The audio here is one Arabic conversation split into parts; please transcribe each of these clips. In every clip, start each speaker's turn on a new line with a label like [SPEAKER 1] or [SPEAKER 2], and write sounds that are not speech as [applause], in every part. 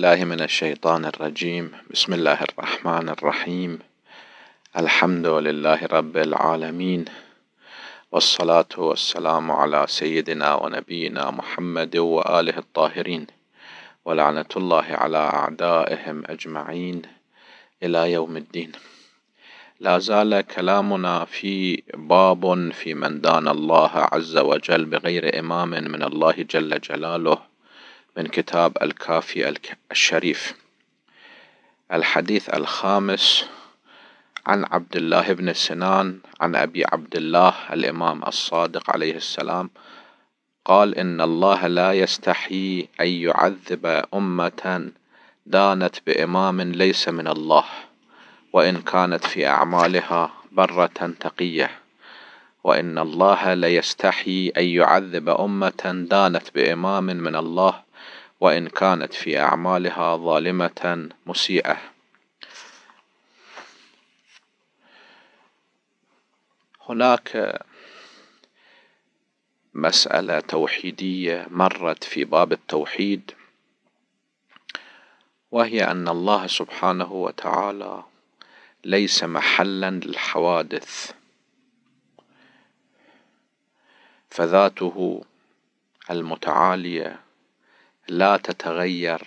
[SPEAKER 1] بالله من الشيطان الرجيم بسم الله الرحمن الرحيم الحمد لله رب العالمين والصلاة والسلام على سيدنا ونبينا محمد وآله الطاهرين ولعنة الله على أعدائهم أجمعين إلى يوم الدين لا زال كلامنا في باب في من دان الله عز وجل بغير إمام من الله جل جلاله من كتاب الكافي الشريف الحديث الخامس عن عبد الله بن سنان عن أبي عبد الله الإمام الصادق عليه السلام قال إن الله لا يستحي أن يعذب أمة دانت بإمام ليس من الله وإن كانت في أعمالها برة تقية وإن الله يستحي أن يعذب أمة دانت بإمام من الله وإن كانت في أعمالها ظالمة مسيئة هناك مسألة توحيدية مرت في باب التوحيد وهي أن الله سبحانه وتعالى ليس محلا للحوادث فذاته المتعاليه لا تتغير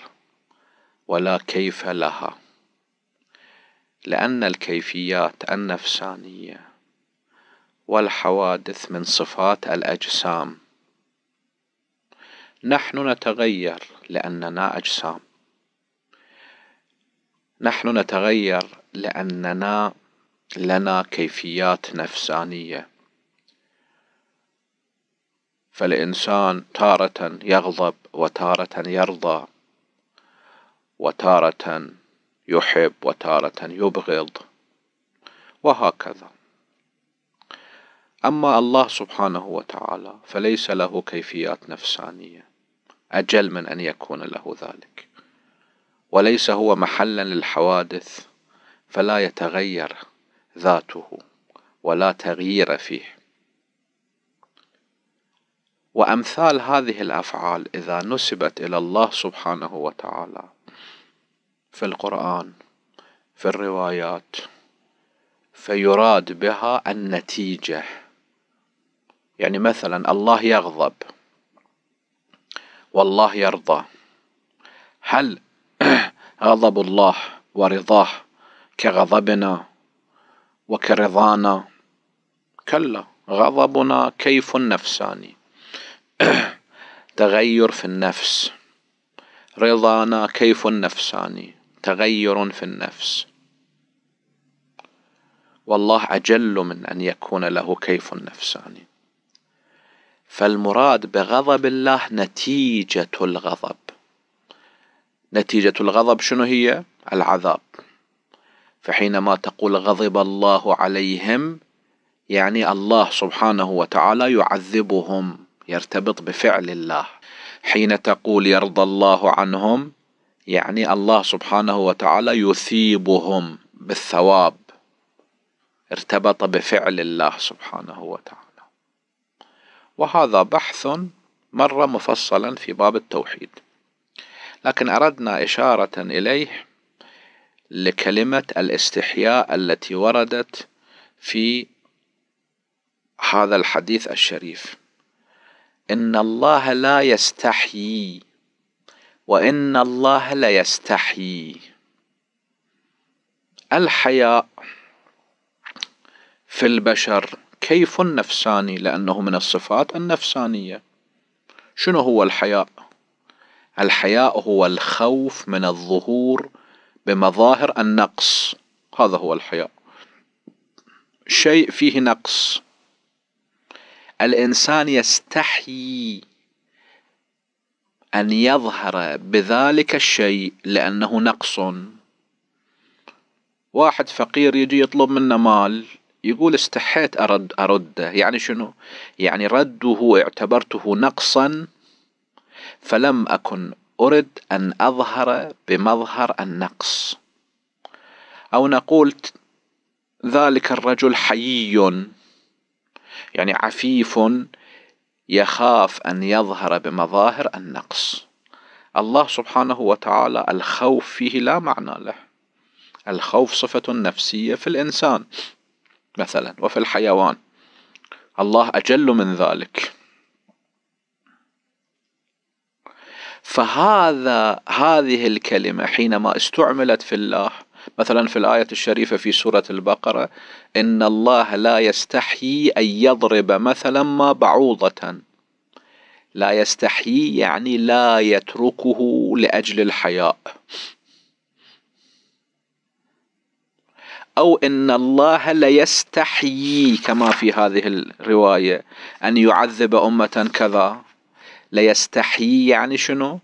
[SPEAKER 1] ولا كيف لها لأن الكيفيات النفسانية والحوادث من صفات الأجسام نحن نتغير لأننا أجسام نحن نتغير لأننا لنا كيفيات نفسانية فالإنسان تارة يغضب وتارة يرضى وتارة يحب وتارة يبغض وهكذا أما الله سبحانه وتعالى فليس له كيفيات نفسانية أجل من أن يكون له ذلك وليس هو محلا للحوادث فلا يتغير ذاته ولا تغيير فيه وأمثال هذه الأفعال إذا نسبت إلى الله سبحانه وتعالى في القرآن في الروايات فيراد بها النتيجة يعني مثلا الله يغضب والله يرضى هل [clears throat] غضب الله ورضاه كغضبنا وكرضانا كلا غضبنا كيف نفساني [coughs] تغير في النفس رضانا كيف نفساني تغير في النفس والله أجل من أن يكون له كيف نفساني فالمراد بغضب الله نتيجة الغضب نتيجة الغضب شنو هي؟ العذاب فحينما تقول غضب الله عليهم يعني الله سبحانه وتعالى يعذبهم يرتبط بفعل الله حين تقول يرضى الله عنهم يعني الله سبحانه وتعالى يثيبهم بالثواب ارتبط بفعل الله سبحانه وتعالى وهذا بحث مر مفصلا في باب التوحيد لكن أردنا إشارة إليه لكلمة الاستحياء التي وردت في هذا الحديث الشريف إن الله لا يستحيي وإن الله ليستحيي الحياء في البشر كيف نفساني لأنه من الصفات النفسانية شنو هو الحياء؟ الحياء هو الخوف من الظهور بمظاهر النقص هذا هو الحياء شيء فيه نقص الانسان يستحيي ان يظهر بذلك الشيء لانه نقص واحد فقير يجي يطلب منا مال يقول استحيت ارد ارده يعني شنو يعني رده اعتبرته نقصا فلم اكن ارد ان اظهر بمظهر النقص او نقول ذلك الرجل حيي يعني عفيف يخاف أن يظهر بمظاهر النقص الله سبحانه وتعالى الخوف فيه لا معنى له الخوف صفة نفسية في الإنسان مثلا وفي الحيوان الله أجل من ذلك فهذا هذه الكلمة حينما استعملت في الله مثلا في الآية الشريفة في سورة البقرة إن الله لا يستحيي أن يضرب مثلا ما بعوضة لا يستحيي يعني لا يتركه لأجل الحياء أو إن الله ليستحيي كما في هذه الرواية أن يعذب أمة كذا ليستحيي يعني شنو؟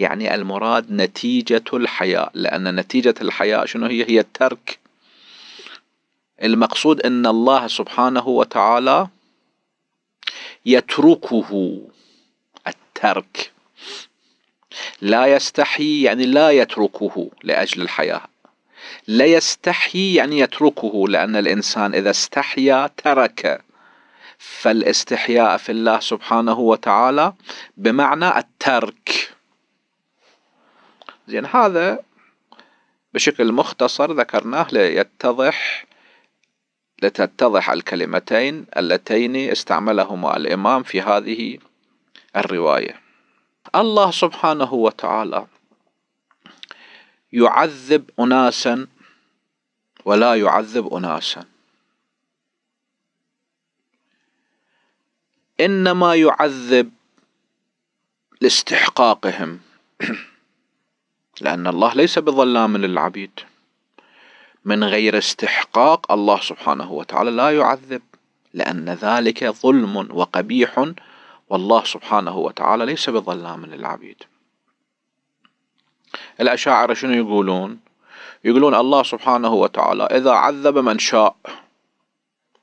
[SPEAKER 1] يعني المراد نتيجة الحياء لأن نتيجة الحياء شنو هي هي الترك المقصود أن الله سبحانه وتعالى يتركه الترك لا يستحي يعني لا يتركه لأجل الحياة لا يستحي يعني يتركه لأن الإنسان إذا استحيا ترك فالاستحياء في الله سبحانه وتعالى بمعنى الترك زين هذا بشكل مختصر ذكرناه ليتضح لتتضح الكلمتين اللتين استعملهما الإمام في هذه الرواية الله سبحانه وتعالى يعذب أناسا ولا يعذب أناسا إنما يعذب لاستحقاقهم [clears throat] لأن الله ليس بظلام للعبيد من غير استحقاق الله سبحانه وتعالى لا يعذب لأن ذلك ظلم وقبيح والله سبحانه وتعالى ليس بظلام للعبيد الأشاعرة شنو يقولون يقولون الله سبحانه وتعالى إذا عذب من شاء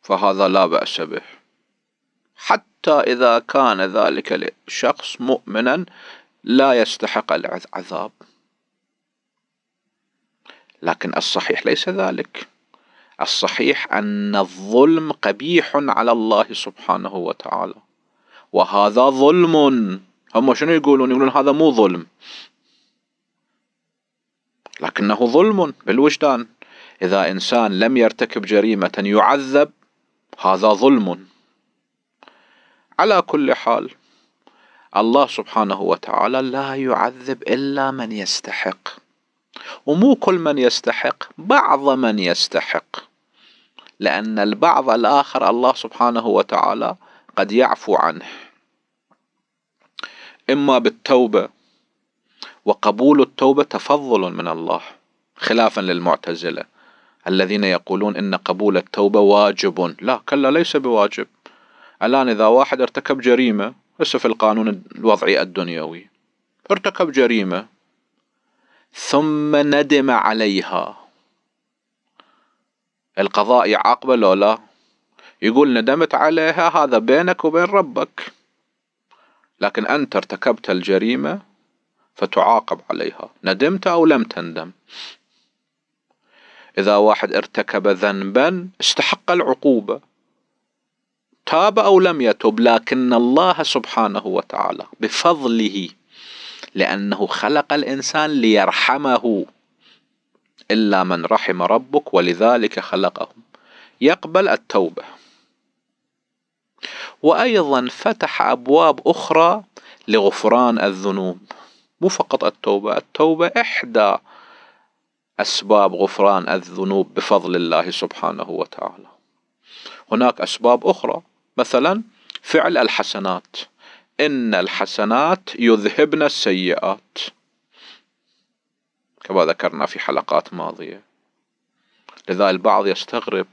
[SPEAKER 1] فهذا لا بأس به حتى إذا كان ذلك الشخص مؤمنا لا يستحق العذاب لكن الصحيح ليس ذلك الصحيح ان الظلم قبيح على الله سبحانه وتعالى وهذا ظلم هم شنو يقولون يقولون هذا مو ظلم لكنه ظلم بالوجدان اذا انسان لم يرتكب جريمه يعذب هذا ظلم على كل حال الله سبحانه وتعالى لا يعذب الا من يستحق ومو كل من يستحق بعض من يستحق لأن البعض الآخر الله سبحانه وتعالى قد يعفو عنه إما بالتوبة وقبول التوبة تفضل من الله خلافا للمعتزلة الذين يقولون إن قبول التوبة واجب لا كلا ليس بواجب الآن إذا واحد ارتكب جريمة هسه في القانون الوضعي الدنيوي ارتكب جريمة ثم ندم عليها القضاء يعاقبه لو لا يقول ندمت عليها هذا بينك وبين ربك لكن أنت ارتكبت الجريمة فتعاقب عليها ندمت أو لم تندم إذا واحد ارتكب ذنبا استحق العقوبة تاب أو لم يتب لكن الله سبحانه وتعالى بفضله لأنه خلق الإنسان ليرحمه إلا من رحم ربك ولذلك خلقهم يقبل التوبة وأيضا فتح أبواب أخرى لغفران الذنوب مو فقط التوبة التوبة إحدى أسباب غفران الذنوب بفضل الله سبحانه وتعالى هناك أسباب أخرى مثلا فعل الحسنات إن الحسنات يذهبن السيئات كما ذكرنا في حلقات ماضية لذا البعض يستغرب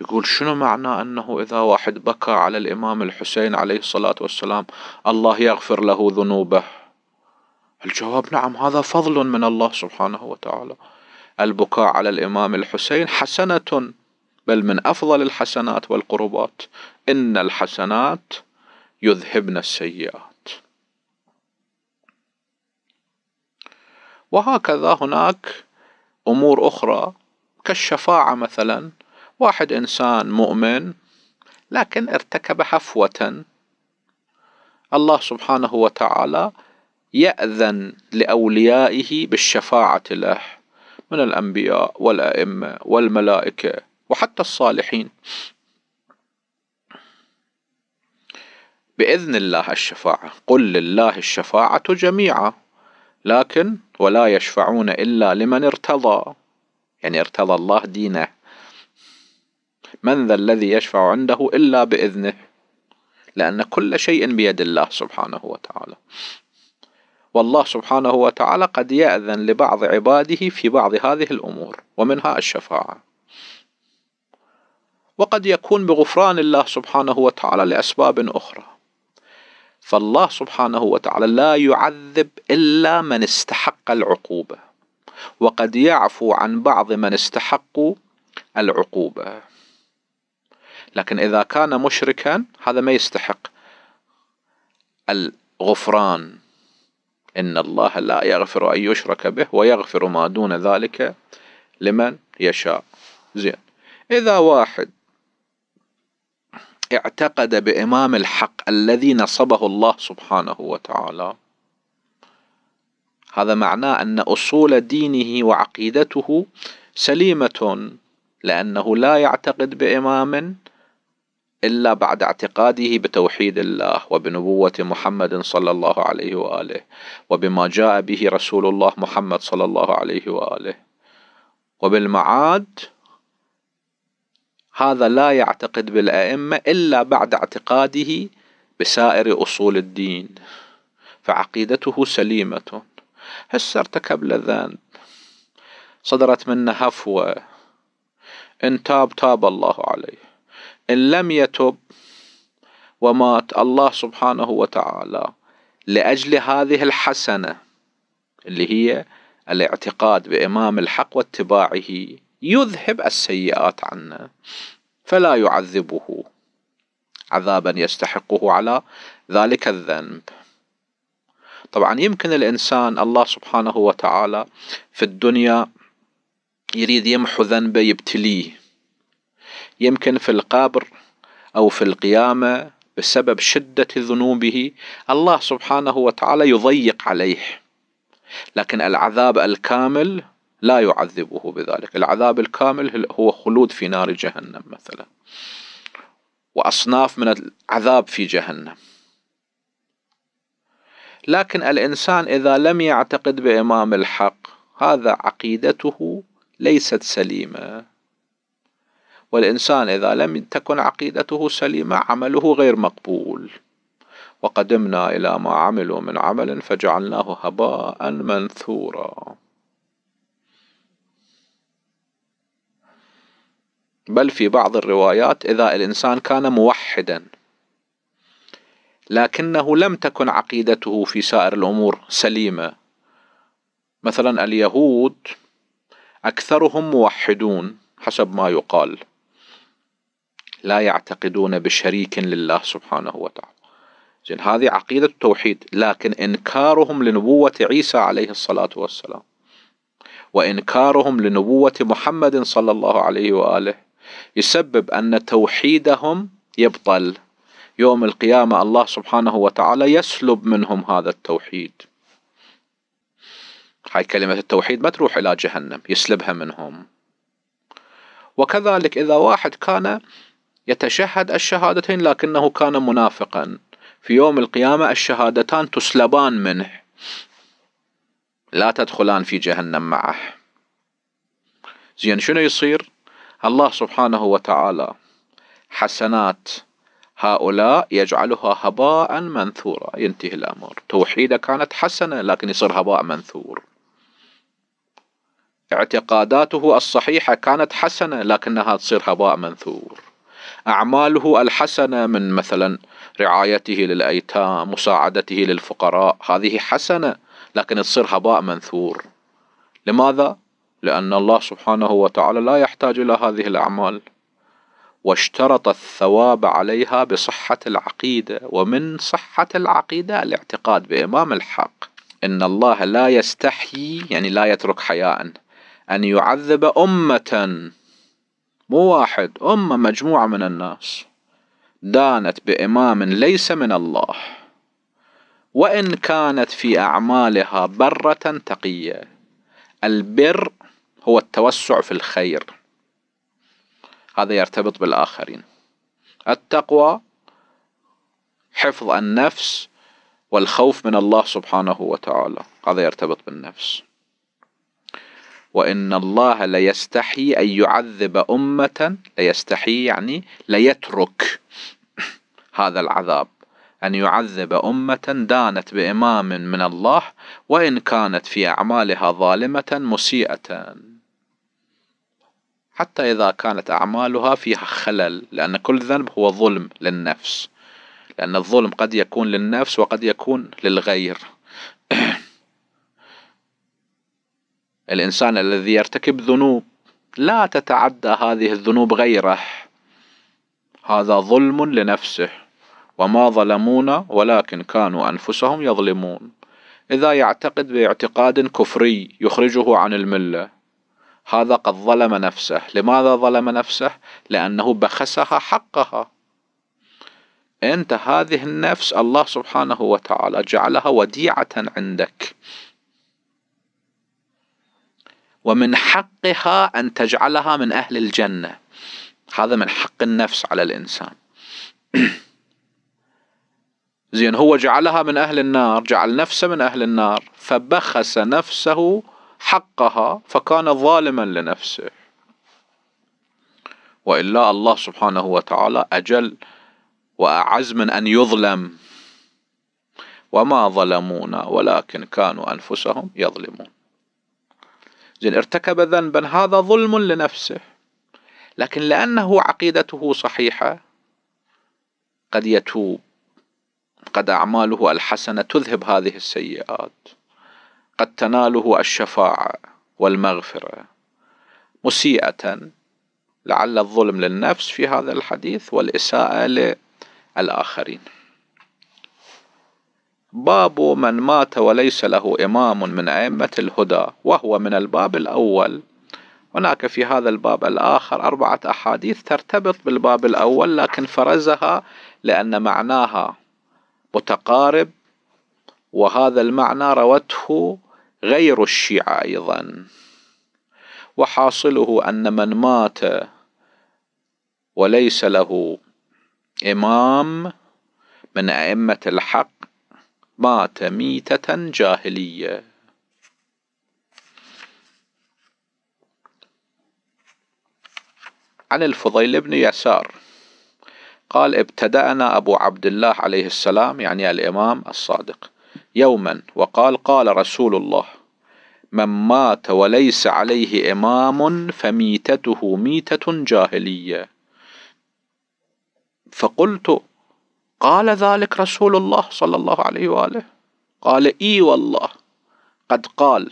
[SPEAKER 1] يقول شنو معنى أنه إذا واحد بكى على الإمام الحسين عليه الصلاة والسلام الله يغفر له ذنوبه الجواب نعم هذا فضل من الله سبحانه وتعالى البكاء على الإمام الحسين حسنة بل من أفضل الحسنات والقربات إن الحسنات يذهبن السيئات وهكذا هناك امور اخرى كالشفاعه مثلا واحد انسان مؤمن لكن ارتكب حفوه الله سبحانه وتعالى ياذن لاوليائه بالشفاعه له من الانبياء والائمه والملائكه وحتى الصالحين بإذن الله الشفاعة قل لله الشفاعة جميعا لكن ولا يشفعون إلا لمن ارتضى يعني ارتضى الله دينه من ذا الذي يشفع عنده إلا بإذنه لأن كل شيء بيد الله سبحانه وتعالى والله سبحانه وتعالى قد يأذن لبعض عباده في بعض هذه الأمور ومنها الشفاعة وقد يكون بغفران الله سبحانه وتعالى لأسباب أخرى فالله سبحانه وتعالى لا يعذب الا من استحق العقوبه وقد يعفو عن بعض من استحقوا العقوبه لكن اذا كان مشركا هذا ما يستحق الغفران ان الله لا يغفر ان يشرك به ويغفر ما دون ذلك لمن يشاء زين اذا واحد اعتقد بإمام الحق الذي نصبه الله سبحانه وتعالى هذا معناه أن أصول دينه وعقيدته سليمة لأنه لا يعتقد بإمام إلا بعد اعتقاده بتوحيد الله وبنبوة محمد صلى الله عليه وآله وبما جاء به رسول الله محمد صلى الله عليه وآله وبالمعاد هذا لا يعتقد بالأئمة إلا بعد اعتقاده بسائر أصول الدين فعقيدته سليمة هسه ارتكب له ذنب صدرت منه هفوة إن تاب تاب الله عليه إن لم يتب ومات الله سبحانه وتعالى لأجل هذه الحسنة اللي هي الاعتقاد بإمام الحق واتباعه يذهب السيئات عنا فلا يعذبه عذابا يستحقه على ذلك الذنب طبعا يمكن الإنسان الله سبحانه وتعالى في الدنيا يريد يمحو ذنبه يبتليه يمكن في القبر أو في القيامة بسبب شدة ذنوبه الله سبحانه وتعالى يضيق عليه لكن العذاب الكامل لا يعذبه بذلك العذاب الكامل هو خلود في نار جهنم مثلا وأصناف من العذاب في جهنم لكن الإنسان إذا لم يعتقد بإمام الحق هذا عقيدته ليست سليمة والإنسان إذا لم تكن عقيدته سليمة عمله غير مقبول وقدمنا إلى ما عملوا من عمل فجعلناه هباء منثورا بل في بعض الروايات إذا الإنسان كان موحدا لكنه لم تكن عقيدته في سائر الأمور سليمة مثلا اليهود أكثرهم موحدون حسب ما يقال لا يعتقدون بشريك لله سبحانه وتعالى زين هذه عقيدة التوحيد لكن إنكارهم لنبوة عيسى عليه الصلاة والسلام وإنكارهم لنبوة محمد صلى الله عليه وآله يسبب أن توحيدهم يبطل يوم القيامة الله سبحانه وتعالى يسلب منهم هذا التوحيد هاي كلمة التوحيد ما تروح إلى جهنم يسلبها منهم وكذلك إذا واحد كان يتشهد الشهادتين لكنه كان منافقا في يوم القيامة الشهادتان تسلبان منه لا تدخلان في جهنم معه زين شنو يصير الله سبحانه وتعالى حسنات هؤلاء يجعلها هباء منثورا ينتهي الأمر توحيده كانت حسنة لكن يصير هباء منثور اعتقاداته الصحيحة كانت حسنة لكنها تصير هباء منثور أعماله الحسنة من مثلا رعايته للأيتام مساعدته للفقراء هذه حسنة لكن تصير هباء منثور لماذا؟ لأن الله سبحانه وتعالى لا يحتاج إلى هذه الأعمال واشترط الثواب عليها بصحة العقيدة ومن صحة العقيدة الاعتقاد بإمام الحق إن الله لا يستحيي يعني لا يترك حياء أن يعذب أمة مو واحد أمة مجموعة من الناس دانت بإمام ليس من الله وإن كانت في أعمالها برة تقية البر هو التوسع في الخير هذا يرتبط بالآخرين التقوى حفظ النفس والخوف من الله سبحانه وتعالى هذا يرتبط بالنفس وإن الله ليستحي أن يعذب أمة ليستحي يعني ليترك هذا العذاب أن يعذب أمة دانت بإمام من الله وإن كانت في أعمالها ظالمة مسيئة حتى إذا كانت أعمالها فيها خلل لأن كل ذنب هو ظلم للنفس لأن الظلم قد يكون للنفس وقد يكون للغير [clears throat] الإنسان الذي يرتكب ذنوب لا تتعدى هذه الذنوب غيره هذا ظلم لنفسه وما ظلمونا ولكن كانوا أنفسهم يظلمون إذا يعتقد باعتقاد كفري يخرجه عن الملة هذا قد ظلم نفسه لماذا ظلم نفسه لأنه بخسها حقها أنت هذه النفس الله سبحانه وتعالى جعلها وديعة عندك ومن حقها أن تجعلها من أهل الجنة هذا من حق النفس على الإنسان [clears throat] زين هو جعلها من أهل النار جعل نفسه من أهل النار فبخس نفسه حقها فكان ظالما لنفسه وإلا الله سبحانه وتعالى أجل وأعز من أن يظلم وما ظلمونا ولكن كانوا أنفسهم يظلمون زين ارتكب ذنبا هذا ظلم لنفسه لكن لأنه عقيدته صحيحة قد يتوب قد أعماله الحسنة تذهب هذه السيئات قد تناله الشفاعة والمغفرة مسيئة لعل الظلم للنفس في هذا الحديث والإساءة للآخرين باب من مات وليس له إمام من أئمة الهدى وهو من الباب الأول هناك في هذا الباب الآخر أربعة أحاديث ترتبط بالباب الأول لكن فرزها لأن معناها متقارب وهذا المعنى روته غير الشيعة أيضا وحاصله أن من مات وليس له إمام من أئمة الحق مات ميتة جاهلية عن الفضيل بن يسار قال ابتدأنا أبو عبد الله عليه السلام يعني الإمام الصادق يوما وقال قال رسول الله من مات وليس عليه إمام فميتته ميتة جاهلية فقلت قال ذلك رسول الله صلى الله عليه وآله قال إي والله قد قال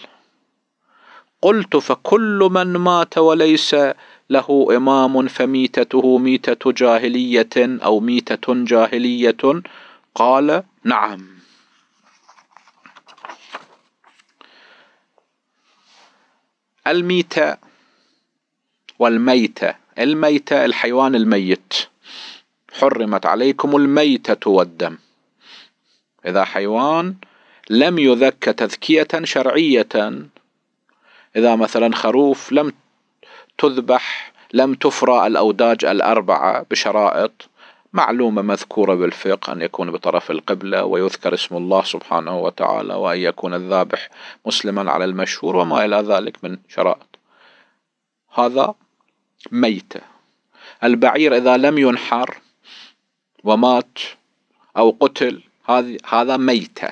[SPEAKER 1] قلت فكل من مات وليس له امام فميتته ميتة جاهلية او ميتة جاهلية قال نعم الميتة والميتة الميتة الحيوان الميت حرمت عليكم الميتة والدم إذا حيوان لم يذك تذكية شرعية إذا مثلا خروف لم تذبح لم تفرى الأوداج الأربعة بشرائط معلومة مذكورة بالفقه أن يكون بطرف القبلة ويذكر اسم الله سبحانه وتعالى وأن يكون الذابح مسلما على المشهور وما إلى ذلك من شرائط هذا ميتة البعير إذا لم ينحر ومات أو قتل هذا ميتة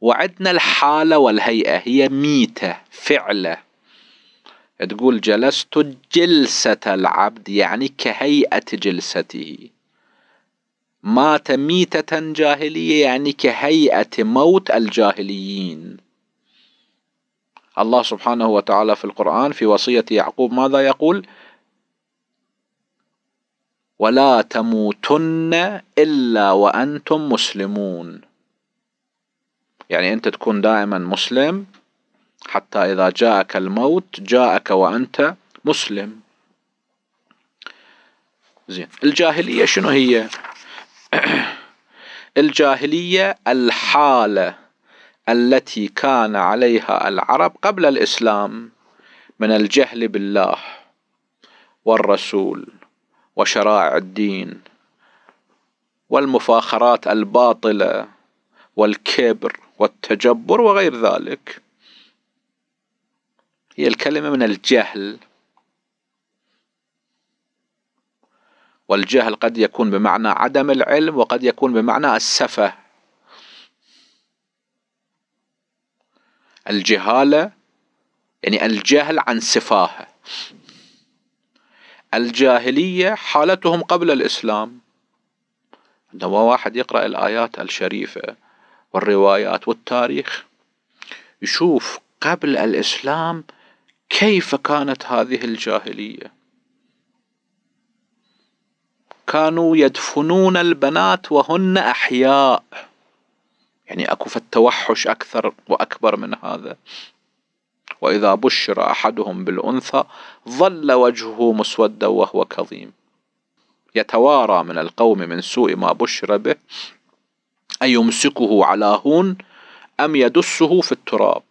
[SPEAKER 1] وعدنا الحالة والهيئة هي ميتة فعلة تقول جلست جلسة العبد يعني كهيئة جلسته مات ميتة جاهلية يعني كهيئة موت الجاهليين الله سبحانه وتعالى في القرآن في وصية يعقوب ماذا يقول ولا تموتن إلا وأنتم مسلمون يعني أنت تكون دائما مسلم حتى إذا جاءك الموت جاءك وأنت مسلم زين الجاهلية شنو هي [clears throat] الجاهلية الحالة التي كان عليها العرب قبل الإسلام من الجهل بالله والرسول وشرائع الدين والمفاخرات الباطله والكبر والتجبر وغير ذلك هي الكلمة من الجهل والجهل قد يكون بمعنى عدم العلم وقد يكون بمعنى السفه الجهالة يعني الجهل عن سفاهة الجاهلية حالتهم قبل الإسلام عندما واحد يقرأ الآيات الشريفة والروايات والتاريخ يشوف قبل الإسلام كيف كانت هذه الجاهليه كانوا يدفنون البنات وهن احياء يعني اكو التوحش اكثر واكبر من هذا واذا بشر احدهم بالانثى ظل وجهه مسودا وهو كظيم يتوارى من القوم من سوء ما بشر به ايمسكه على هون ام يدسه في التراب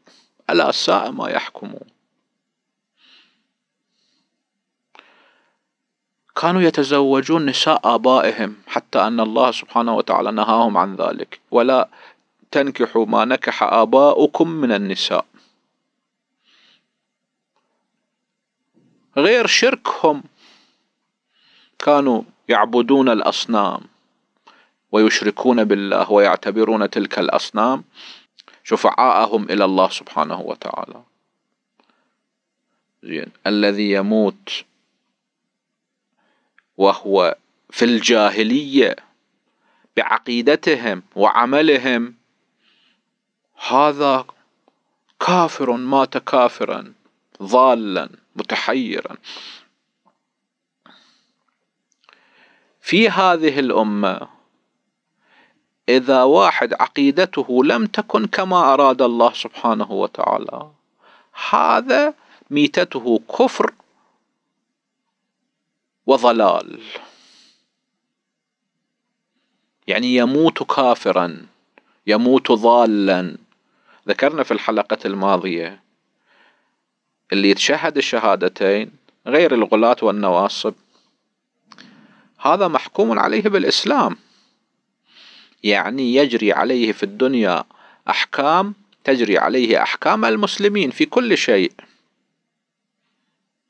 [SPEAKER 1] الا ساء ما يحكمون كانوا يتزوجون نساء آبائهم حتى أن الله سبحانه وتعالى نهاهم عن ذلك ولا تنكحوا ما نكح آباؤكم من النساء غير شركهم كانوا يعبدون الأصنام ويشركون بالله ويعتبرون تلك الأصنام شفعاءهم إلى الله سبحانه وتعالى زين الذي يموت وهو في الجاهلية بعقيدتهم وعملهم هذا كافر مات كافرا ضالا متحيرا في هذه الامه اذا واحد عقيدته لم تكن كما اراد الله سبحانه وتعالى هذا ميتته كفر وضلال يعني يموت كافرا يموت ضالا ذكرنا في الحلقة الماضية اللي يتشهد الشهادتين غير الغلاة والنواصب هذا محكوم عليه بالإسلام يعني يجري عليه في الدنيا أحكام تجري عليه أحكام المسلمين في كل شيء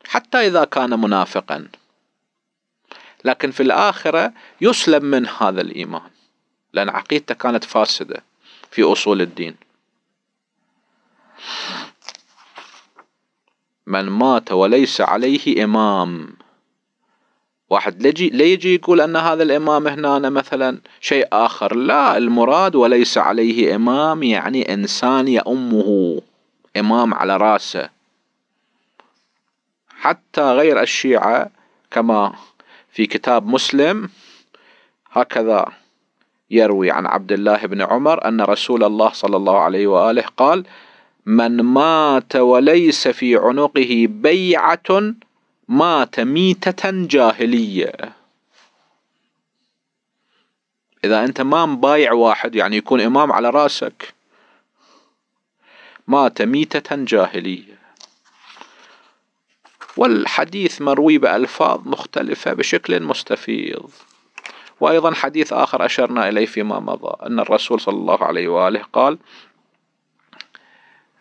[SPEAKER 1] حتى إذا كان منافقا لكن في الآخرة يسلم من هذا الإيمان لأن عقيدته كانت فاسدة في أصول الدين من مات وليس عليه إمام واحد ليجي ليجي يقول أن هذا الإمام هنا مثلا شيء آخر لا المراد وليس عليه إمام يعني إنسان يأمه إمام على رأسه حتى غير الشيعة كما في كتاب مسلم هكذا يروي عن عبد الله بن عمر أن رسول الله صلى الله عليه وآله قال من مات وليس في عنقه بيعة مات ميتة جاهلية إذا أنت ما مبايع واحد يعني يكون إمام على رأسك مات ميتة جاهلية والحديث مروي بألفاظ مختلفة بشكل مستفيض وأيضا حديث آخر أشرنا إليه فيما مضى أن الرسول صلى الله عليه وآله قال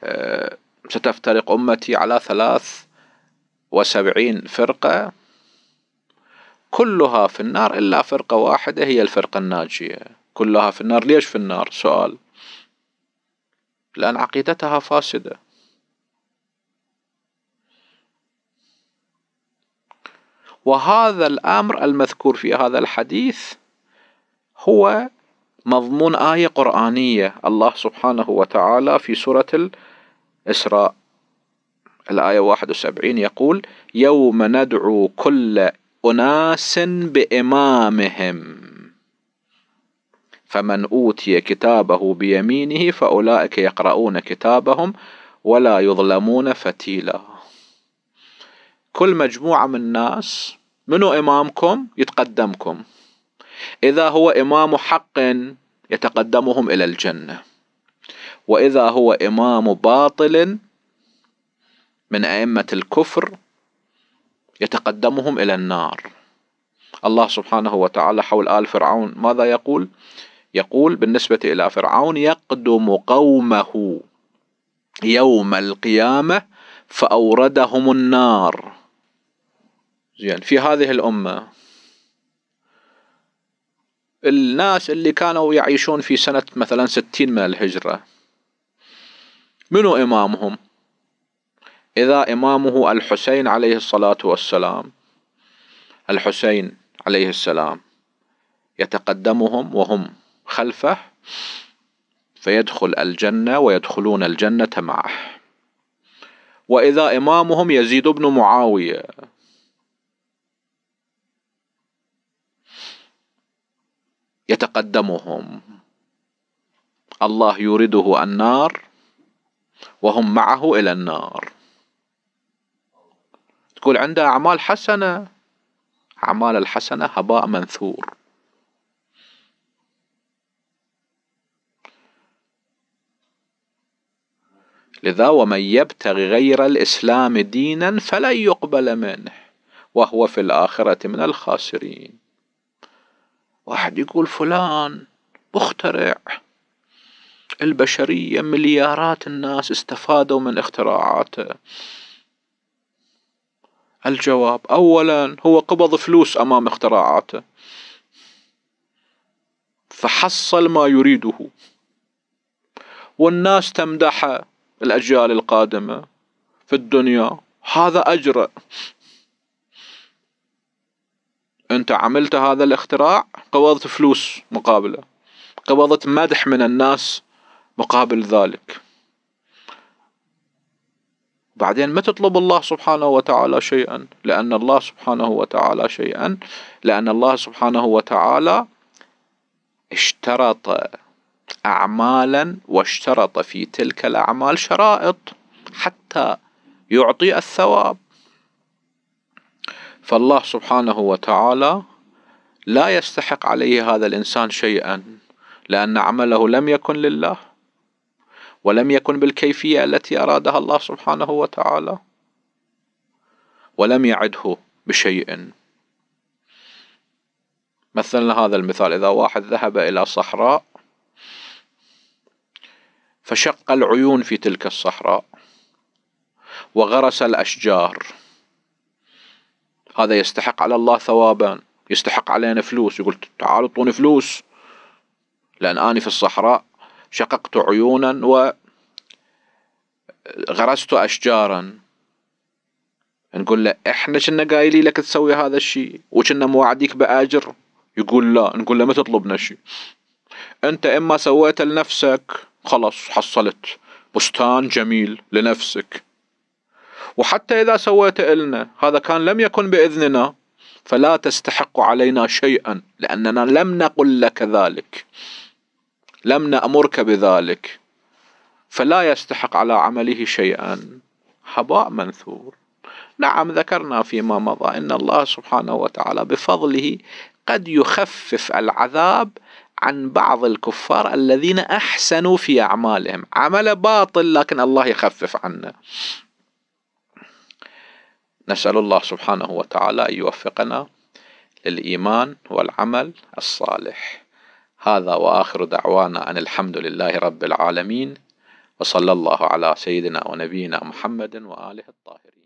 [SPEAKER 1] آه، ستفترق أمتي على ثلاث وسبعين فرقة كلها في النار إلا فرقة واحدة هي الفرقة الناجية كلها في النار ليش في النار سؤال لأن عقيدتها فاسدة وهذا الامر المذكور في هذا الحديث هو مضمون ايه قرانيه الله سبحانه وتعالى في سوره الاسراء الايه 71 يقول يوم ندعو كل اناس بامامهم فمن اوتي كتابه بيمينه فاولئك يقرؤون كتابهم ولا يظلمون فتيلا كل مجموعه من الناس منو إمامكم يتقدمكم إذا هو إمام حق يتقدمهم إلى الجنة وإذا هو إمام باطل من أئمة الكفر يتقدمهم إلى النار الله سبحانه وتعالى حول آل فرعون ماذا يقول؟ يقول بالنسبة إلى فرعون يقدم قومه يوم القيامة فأوردهم النار زين في هذه الأمة الناس اللي كانوا يعيشون في سنة مثلا ستين من الهجرة منو إمامهم إذا إمامه الحسين عليه الصلاة والسلام الحسين عليه السلام يتقدمهم وهم خلفه فيدخل الجنة ويدخلون الجنة معه وإذا إمامهم يزيد بن معاوية يتقدمهم الله يورده النار وهم معه إلى النار تقول عنده أعمال حسنة أعمال الحسنة هباء منثور لذا ومن يبتغي غير الإسلام دينا فلن يقبل منه وهو في الآخرة من الخاسرين واحد يقول فلان مخترع البشرية مليارات الناس استفادوا من اختراعاته الجواب أولا هو قبض فلوس أمام اختراعاته فحصل ما يريده والناس تمدحه الأجيال القادمة في الدنيا هذا أجرأ انت عملت هذا الاختراع قبضت فلوس مقابله قبضت مدح من الناس مقابل ذلك بعدين ما تطلب الله سبحانه وتعالى شيئا لأن الله سبحانه وتعالى شيئا لأن الله سبحانه وتعالى اشترط أعمالا واشترط في تلك الأعمال شرائط حتى يعطي الثواب فالله سبحانه وتعالى لا يستحق عليه هذا الإنسان شيئا لأن عمله لم يكن لله ولم يكن بالكيفية التي أرادها الله سبحانه وتعالى ولم يعده بشيء مثلنا هذا المثال إذا واحد ذهب إلى صحراء فشق العيون في تلك الصحراء وغرس الأشجار هذا يستحق على الله ثوابا يستحق علينا فلوس يقول تعالوا اعطوني فلوس لأن أنا في الصحراء شققت عيونا وغرست أشجارا نقول له احنا كنا قايلين لك تسوي هذا الشيء وكنا مواعديك بأجر يقول لا نقول له ما تطلبنا شيء انت اما سويته لنفسك خلاص حصلت بستان جميل لنفسك وحتى إذا سويت إلنا هذا كان لم يكن بإذننا فلا تستحق علينا شيئا لأننا لم نقل لك ذلك لم نأمرك بذلك فلا يستحق على عمله شيئا هباء منثور نعم ذكرنا فيما مضى ان الله سبحانه وتعالى بفضله قد يخفف العذاب عن بعض الكفار الذين احسنوا في اعمالهم عمل باطل لكن الله يخفف عنه نسأل الله سبحانه وتعالى أن يوفقنا للإيمان والعمل الصالح هذا وآخر دعوانا أن الحمد لله رب العالمين وصلى الله على سيدنا ونبينا محمد وآله الطاهرين